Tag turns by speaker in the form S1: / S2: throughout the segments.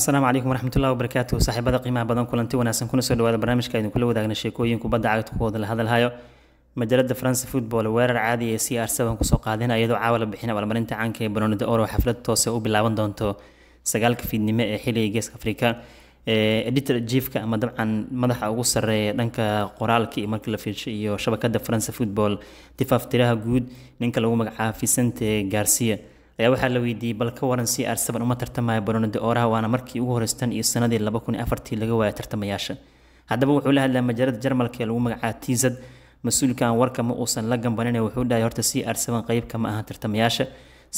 S1: asalaamu calaykum waraxmatullahi wabarakaatu saaxiibada qiimaha badan kulanti wanaagsan kuna soo dhawaada barnaamijka aynu kula sheekooyin kubadda cagta la hadalhayo majalada faransa football weerar caadi ee c r seven kusoo qaadin iyadoo caawa la bixina abaalmarinta caanka ee baronida oro xaflad toose ah u bilaaban doonto sagaalka fiidnimo ee xilliga geeska afrika editor jiefka ama dabcan madaxa ugu sareeya dhanka qoraalka markii la fiirsho iyo shabakada faransa football tifaaf tiraha guud ninka lagu magacaabo vicente garcia ayaa waxaa la weydiiyey bal ka waran c r n uma tartamaya baroonida ooraha waana markii ugu horeystan iyo sanadii laga waaya tartamayaasha haddaba wuxuu la hadlaa majaalada jarmalka ee lagu magacaaba tiisad mas-uulkan warka ma uusan la gambanina wuxuu dhahay horta c r qayb kama ahan tartamayaasha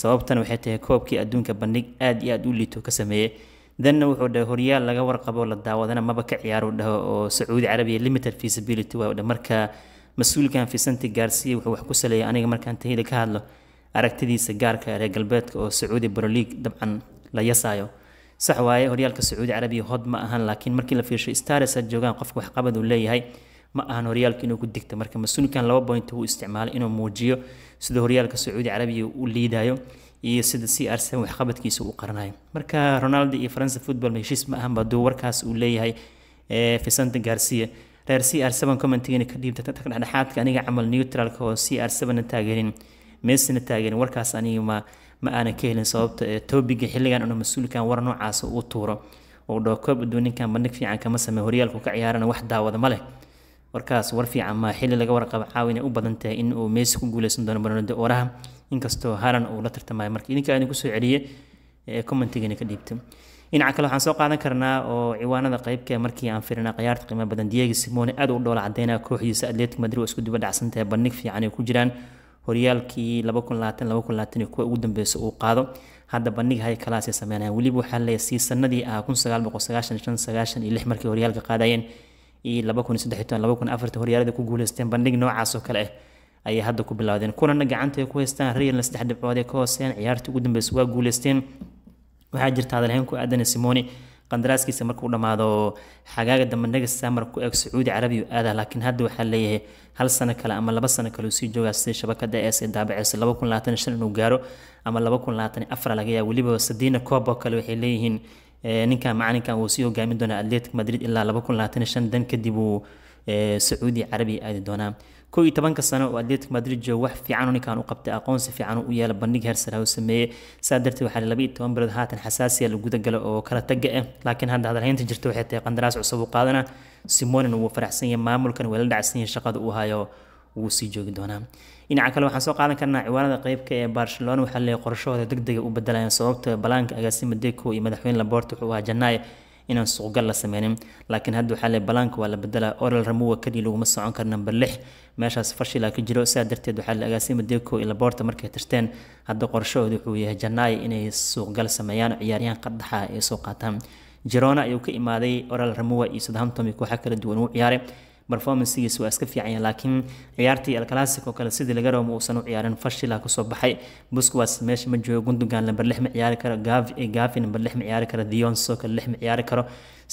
S1: sababtan waxay tahay koobkii adduunka bandhig aad iyo aad u liito ka sameeyey danna wuxuu dhahay horyaal laga warqabo la daawadana maba ka ciyaaro dhaho oo sacuudi carabiya limited feasibility waa markaa mas-uulkan fisanti gaarsiya wuxuu wax ku saleeyay aniga markaan tahida ka hadlo aragtidiisa gaarka reer galbeedka oo sacuudi broliig dabcan la yasaayo sax waaye horyaalka sacuudi carabiya hod ma ahan laakiin markii la fiirshay stares aad joogaan qofka waxqabad uu leeyahay ma ahan horyaalka inuu ku digta marka mas laba point wuu isticmaalay inuu muujiyo sida horyaalka sacuudi carabiya u liidayo iyo sida c r c waxqabadkiisa uu qaranayo marka ronaldo iyo faransa football heshiis ma ahan baduu warkaas uu leeyahay vicente garcia reer c r seven commentigana ka dhexdhexaadka aniga camal neutralka oo c r seven taageerin meesana taageerin warkaas aniga ma ma aanan ka helin sababta eh, tobiga xilligan una mas-uulkan war noocaas u tuuro oo dhaho koob adduun ninkan bandhig fiican kama sameyn horyaalku ka ciyaarana wax daawada ma leh warkaas war fiican maa xilli laga warqabo caawin ay u badan tahay in uu meesi ku guuleysan doono barnooda oraha inkastoo halan uu la tartamayo marka idinka idinku soo celiye eh, commentigana ka dhiibta dhinaca kale waxaan soo qaadan karnaa oo ciwaanada qeybka markii aan firinaa khiyaarta qiimo badan diego simone aad u dhoola cadeynaya kooxdiisa atletic madrid oo isku dibadhacsantahay bandhig fiican ay ku jiraan horyaalkii kuwa ugu dambeysa uu qaado hadda bandhig hay kalaasay sameynayaan weliba waxaa leeyahay siisanadii ah markay horyaalka qaadayeen iyo horyaalada ku guuleysteen bandhig noocaasoo kale ah ayay hadda ku bilaawdeen kunana gacanta ay ku haystaan reelna saddex dhibcood ay ka hooseeyaan ciyaartii ugu dambeysa waa guuleysteen waxaa jirta hadalhayn ku simoni qandaraaskiisa markuu dhamaado xagaaga dambe negas samar ku eeg sacuudi carabiyu aadah laakiin hadda waxaa leeyahay hal sano kale ama laba sano kale uu sii joogaa sida shabakada ees ee daabaceysa inuu gaaro ama laga yaa weliba sadiina koob oo kale waxay leeyihiin eh, ninkan macalinkan uu sii hogaamin doonaa atletic madrid ilaa dan kadib uu eh, sacuudi carabiya aadi doonaa ko iyo tobanka sano oo atletic madrid jooga wax fiican ninkan u qabtay aqoonsi fiican u yeela bandhig hersara u sameeya saa darteed waxaa laba iyo toban bilood haatan xasaasiya la guda oo kala taga ah laakiin hadda hadalhaynta jirta waxay tahay qandaraas cusub u qaadana simonin wuu faracsan yahay maamulkan waa la dhacsan yahay shaqada uu hayo wuu sii joogi doonaa dhinaca kale waxaan soo qaadan karnaa ciwaanada qeybka ee barcelona waxaa leeyahay qorashahooda degdega u bedelayaan sababta ah balaanka agaasima iyo madaxweyne laborte wuxuu ahaa janaayo inaan suuqgal la sameynin laakiin hadda waxaa lee balaanka waa la bedelaa oral ramuwa kadii laguma socon karo number lix meeshaas fashilaa ka jiro sidaa darteed waxaa la agaasima deeko ila boorta markay tirteen hadda qorashahooda wuxuu yahay janaayo inay suuqgal sameeyaan ciyaaryahan qaddaxa ay soo qaataan jirona ayuu ka imaaday oral ramuwa iyo soddon tomi kooxa kala duwan uu ciyaaray berformancegiisa waa iska fiicanya laakiin ciyaartii alclassico kale sidii laga rabo ma uusan u ciyaarin fashila kasoo baxay busquets meesha ma joogo gundogan lambar lix ma ciyaari karo gavi eh, lambar lix ma ciyaari karo dion sidoo kale lix ma ciyaari karo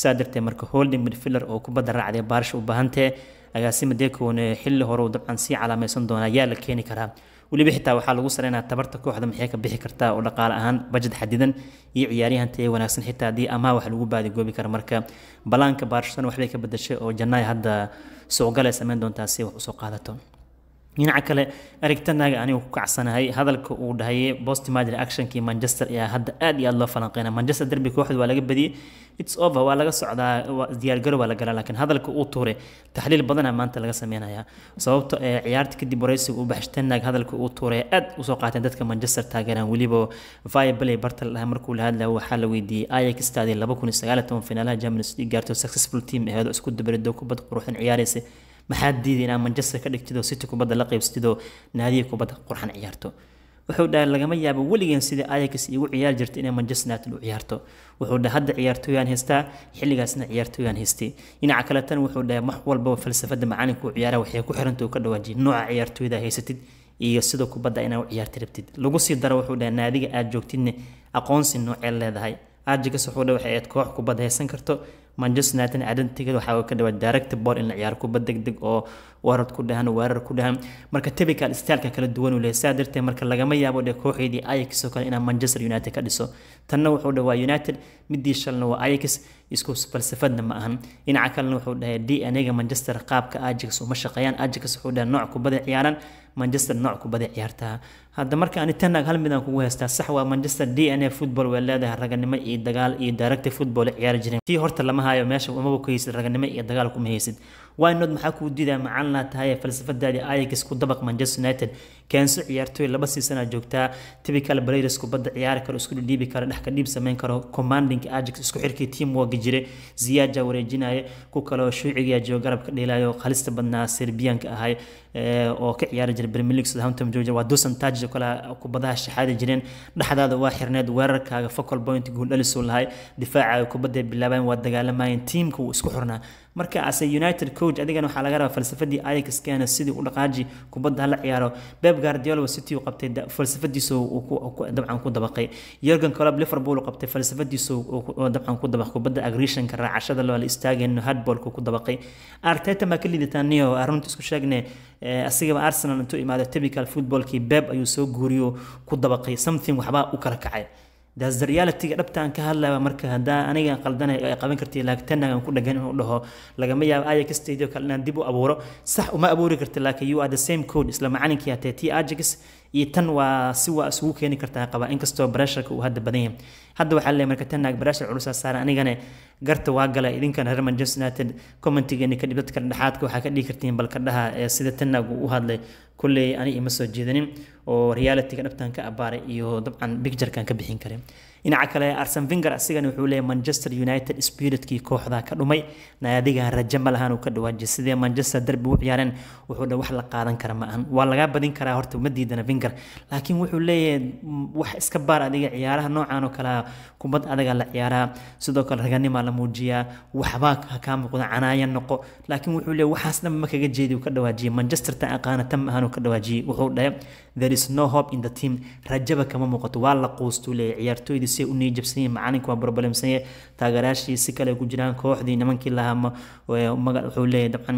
S1: saa darteed marka holding midfiller oo kubadda raacday baarish u baahantee agaasima deekoone xilli horeu dabcan sii calaamaysan doona ayaa la keeni karaa weliba xitaa waxaa lagu sareynaa tabarta kooxda maxay ka bixi kartaa oo dhaqaale ahaan bajet xadidan iyo ciyaaryahan taya wanaagsan xitaa haddii amaa wax lagu baadi goobi kara marka balaanka barcelona waxbay ka bedashay oo janaay hadda soo galay samayn doontaa si wax usoo qaadato dhinaca kale aragtanaga anigu ku kacsanahay hadalka uu dhahaye postmad reactionkii manchester ayaa hadda aad iyo aad loo falanqeyna manchester derby kooxdu waa laga badiyey its over waa laga socdaa diyaargarow waa la galaa laakiin hadalka uu tuure taxliil badana maanta laga sameynaya sababto ee eh, ciyaarta kadib waraysiga uu baxshteenag hadalka uu tuure aad usoo qaateen dadka manchester taageeraan weliba viabley bartal dhaha markuu la hadlaya waxaa la weydiiyey ayak stadi laba kun sagaal toban finaalaha champions league gaarto successful team aheedoo isku dabarido kubad quruxdan ciyaaraysa maxaad diiday inaad manchester ka dhigtid city kubadda la qaybsatid oo kubadda qurxan ciyaarto wuxuu dhahay lagama yaabo weligeen sidai ayax iigu ciyaari jirta inay manchester united u ciyaarto wuxuu dhahay hadda ciyaartooyaan haystaa xilligaasna ciyaartooyaan haystay dhinaca kaletan wuxuu dhahay wax walbaba falsafada macalinka u ciyaaraha waxay ku xiranta ka dhawaajiy nooca ciyaartooyada haysatid iyo sidoo kubadda inaa u ciyaarta rabtid lagu sii daro wuxuu dhahay naadiga aad joogtidna aqoonsi noocee leedahay arjigas wuxuu dhahay waxa aad koox kubadda haysan karto manchester united cadantegeed waxaa ka dhawaa director ball in ciyaar kuba degdeg oo weerar ku dhahan weerar ku dhahan marka typical styleka kala duwan uu leeyahay sidaa darteed marka lagama yaabo dhee kooxeedii Ajax oo kale inaa Manchester United ka dhiso tanna wuxuu dhahay waa United midii shalna waa Ajax isku falsafadna ma ahan dhinaca kalena wuxuu dhahay DNA-ga Manchester qaabka Ajax uma shaqeeyaan Ajax wuxuu dhahay nooc kubada ciyaaran Manchester nooc kubada ciyaartaa hadda marka aan tan hal midaan kugu heystaa sax waa Manchester DNA football way leedahay raganimo iyo dagaal iyo directive football ciyaar jireen tii horta lama hayo meesha umaba ku heysid raganimo iyo dagaal kuma heysid wynod maxaa kuu diidaa macalinaa tahay falsafadaadii ayax ku dabaq manchester united keenso ciyaartooy laba siisana joogtaa typical players kubadda ciyaari karo isku dhidhiibi kara dhex kadhiib samayn karo commanding ajax isku xirkii team jire ziyaaja wareejinaya ku kaloo shuuciga jooga garabka dheelayo khalista badnaa serbiyanka ahay eh, oo ka ciyaari jiray premier southampton jooja waa dusan taj oo kale kubadaha shaxaadi jireen dhexdaada waa xirneed weerarkaaga focal point guul lahay difaaca kubadda bilaabeen waa dagaalamayeen tiimka wuu isku xurnaa marka ase united coach adigana waxaa laga rabaa falsafadii alex sidii u dhaqaaji kubadda hala ciyaaro beb pep guardiola city uu qabtay falsafadiisa dabcan ku dabaqay yorgan club liverpool qabtay falsafadiisa dabcan ku dabaq kubadda agressionka raacashada loola istaagayno hardballka ku dabaqay arteta maa ka isku sheegne asigaba arsenal intuu imaado typical footballkii beb ayuu soo guuriyo ku dabaqay something waxbaa u kala kacay das realitiga dhabtaan ka hadlaba marka haddaa anigan qaldan ay qaban karti laagtanagan ku dhagan inuu dhaho lagama yaabo ayak stadio kale inaan dib u abuuro sax uma abuuri karti laakiin you are the same code isla macalinkii hatee t ajax iyo tan waa si isugu keeni kartaa qaba inkastoo baresharka uu hadda badan yahay hadda waxaa leeyahay marka tan naag bareshar culusaa saaran anigana garta waa gala idinkan reer manchester united commentigeeni kadhib dadka dhexaadka waxaa ka dhigi kartiin bal kadhaha sida tan naag uu u hadlay kulley ani ima soo jeedanin oo realitiga dhabtan ka abaaray iyo dabcan bigjarkan ka bixin karin dhinaca kale arsen vinger asigana wuxuu leeyahy manchester united spiritkii kooxda ka dhumay naadiga raje ma uu ka dhawaajiy sidee manchester derby u ciyaareen wuxuu dha wax la qaadan kara ma ahan waa lagaa badin karaa horta uma diidana vinger laakiin wuxuu leeyahay mm, wax iska baar adiga ciyaaraha noocan oo kale kubad adaga la ciyaaraa sidoo kale raganimaa la muujiyaa waxbaa kaa muuqda canaaya noqo laakiin wuxuu leeyahy waxaas dhan ma kaga jeedi uu ka dhawaajiyay manchester ta aqaana tan ma ahan uu ka dhawaajiyey wuxuu dhahay there is no hope in the team rajaba kama muuqato waa la quustuu leeyahy ciyaartooydii dhisay u niyajabsanyay macalinka waa brobalemsanyay taageerayaashii si kale ku jiraan kooxdii nimankii lahaa wuxuu leeyahay dabcan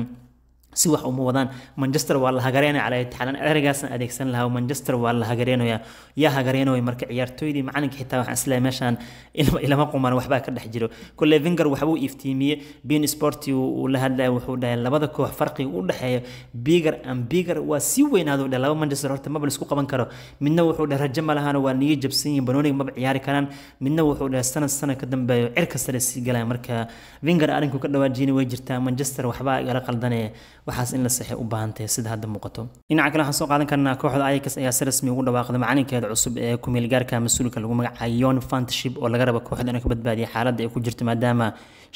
S1: si wax uma wadaan manchester waa la hagareynaya cala itixaalan ereygaasna adeegsan lahaa manchester waa la hagareynayaa yaa hagareynaya marka ciyaartooydii macalinka xitaa waxaan isleehay meeshaan ilama quman waxbaa ka dhex jiro kole vinger waxbuu iftiimiyey bien sporti uu la hadlaya wuxuu dhahay labada koox farqiga u dhexeeya biger am biger waa si weynaaduu dhahay laba manchester horta maba laisku qaban karo midna wuxuu dhahay rajo ma waa niyo jabsan banooniga maba ciyaari karaan midna wuxuu dhahay sanad sanad ka dambeeyo cir kasta sii galaya marka vinger arrinku ka dhawaajiyna way jirtaa manchester waxbaa igala qaldanaya waxaas in la saxay u baahan tahay sida hadda muuqato dhinaca kale waxaan soo qaadan karnaa kooxda ayax ayaa si rasmi ugu dhawaaqday macalinkeeda cusub ee kumeelgaarka mas-uulka lagu magacaayay yon fantship oo laga rabo kooxda inay ka badbaadiyay xaaladda ay ku jirto maadaama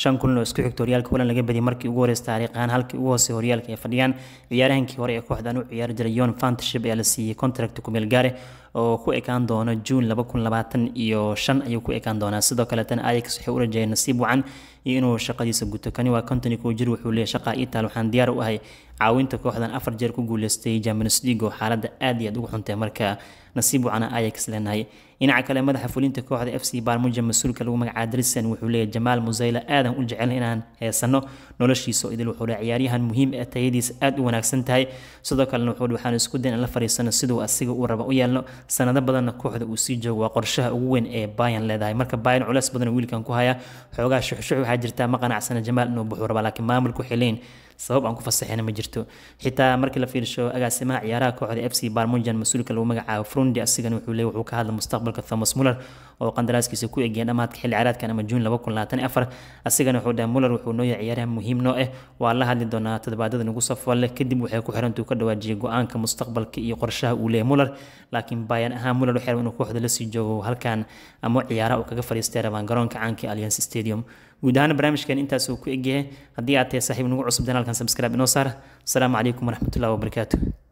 S1: shan kulin oo isku xigta horyaalka holand laga badiyay markii ugu horeysa taariikh ahaan halkii ugu hooseya horyaalka ay fadhiyaan ciyaarahankii hore ee kooxdan u ciyaari jiray yon fantship ayaa la siiyey contract kumeelgaare oo ku ekaan doona juun iyo shan ayuu ku ekaan doonaa sidoo kaletan ayax waxay u rajeeyeen nasiib wacan iyo inuu shaqadiisa guto kani waa kontoni kuu jir wuxuu leeyay shaqaa ii taal waxaan diyaar u ahay caawinta kooxdan afar jeer ku guuleystay jamins ligo xaaladda aad iyo aad ugu xuntee marka nasiib wacana ayax leenahay dhinaca kale madaxa fulinta kooxda f c baarmuja mas-uulka lagu magacaaba drisan wuxuu leeyahy jamaal musayla aadan u jecel inaan heesano noloshiisa idil wuxuu le ciyaaryahan muhiim ee tayadiisa aada u wanaagsan tahay sidoo kalena wuxuu waxaan isku dayn in la fariisano siduu asiga uu raba u yeelno sanado badanna kooxda uu sii joogo waa qorshaha ugu weyn ee bayan leedahay marka bayan culeys badan wiilkan ku haya xoogaa shuxshuxi waxaa jirtaa ma qanacsana jamaal inuu buxuu raba laakiin maamulku xileyn sabab aan ku fasaxayna ma jirto xitaa markii la fiirsho agaasimaha ciyaaraha kooxda f c barmujan mas-uulka lagu magacaabo frundi asigana wuxuu leey wuxuu ka hadla mustaqbalka thomas muller oo qandaraaskiisa ku egeen dhamaadka xilli ciyaareedkan ama juun laba kun labaatan afar asigana wuxuu dhahay muller wuxuu noo yahay ciyaaraha muhiim noo ah waa la hadli doonaa toddobaadadan ugu safar leh kadib waxay ku xirantuu ka dhawaajiyay go-aanka mustaqbalka iyo qorshaha uu leeyahay muller laakiin baayan ahaan muller wuxuu inuu kooxda la sii joogo halkan ama ciyaaraha uu kaga fadhiistay rabaan garoonka caankii alliance stadium guud ahaan barnaamijkan intaasuu ku egyahay haddii aad tahay saaxiib nagu cusub danaalkan sabscribe inoo saara asalaamu calaykum waraxmatullahi wabarakaatu